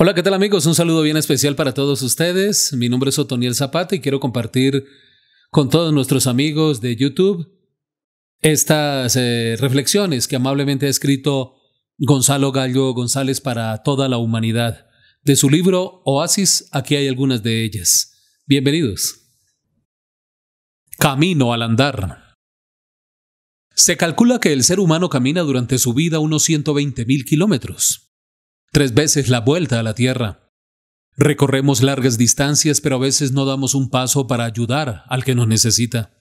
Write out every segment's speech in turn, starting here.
Hola, ¿qué tal amigos? Un saludo bien especial para todos ustedes. Mi nombre es Otoniel Zapata y quiero compartir con todos nuestros amigos de YouTube estas eh, reflexiones que amablemente ha escrito Gonzalo Gallo González para toda la humanidad. De su libro Oasis, aquí hay algunas de ellas. Bienvenidos. Camino al andar. Se calcula que el ser humano camina durante su vida unos 120.000 kilómetros tres veces la vuelta a la Tierra. Recorremos largas distancias, pero a veces no damos un paso para ayudar al que nos necesita.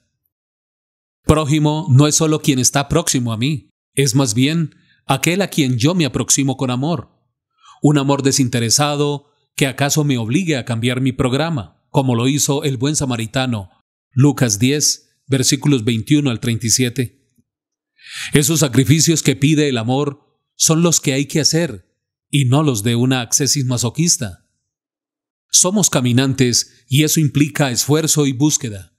Prójimo no es solo quien está próximo a mí, es más bien aquel a quien yo me aproximo con amor. Un amor desinteresado que acaso me obligue a cambiar mi programa, como lo hizo el buen samaritano, Lucas 10, versículos 21 al 37. Esos sacrificios que pide el amor son los que hay que hacer y no los de una accesis masoquista. Somos caminantes y eso implica esfuerzo y búsqueda.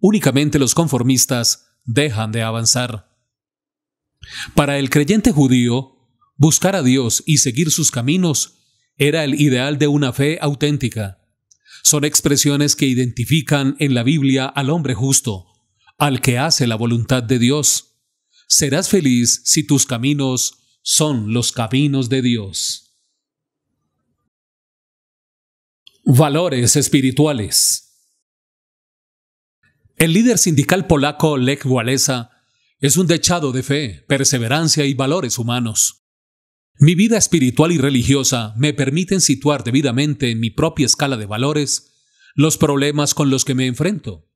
Únicamente los conformistas dejan de avanzar. Para el creyente judío, buscar a Dios y seguir sus caminos era el ideal de una fe auténtica. Son expresiones que identifican en la Biblia al hombre justo, al que hace la voluntad de Dios. Serás feliz si tus caminos son los caminos de Dios. Valores espirituales. El líder sindical polaco Lech Walesa es un dechado de fe, perseverancia y valores humanos. Mi vida espiritual y religiosa me permiten situar debidamente en mi propia escala de valores los problemas con los que me enfrento.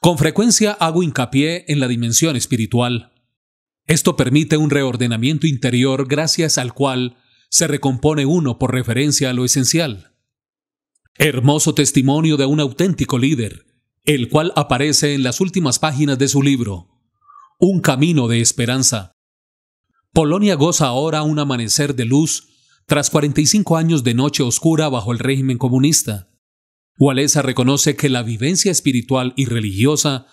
Con frecuencia hago hincapié en la dimensión espiritual, esto permite un reordenamiento interior gracias al cual se recompone uno por referencia a lo esencial. Hermoso testimonio de un auténtico líder, el cual aparece en las últimas páginas de su libro, Un Camino de Esperanza. Polonia goza ahora un amanecer de luz tras 45 años de noche oscura bajo el régimen comunista. Walesa reconoce que la vivencia espiritual y religiosa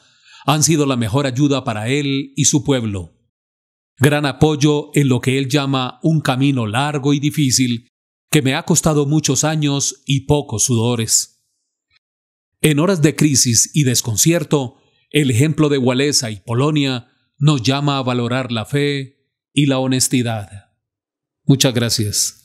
han sido la mejor ayuda para él y su pueblo gran apoyo en lo que él llama un camino largo y difícil que me ha costado muchos años y pocos sudores. En horas de crisis y desconcierto, el ejemplo de Walesa y Polonia nos llama a valorar la fe y la honestidad. Muchas gracias.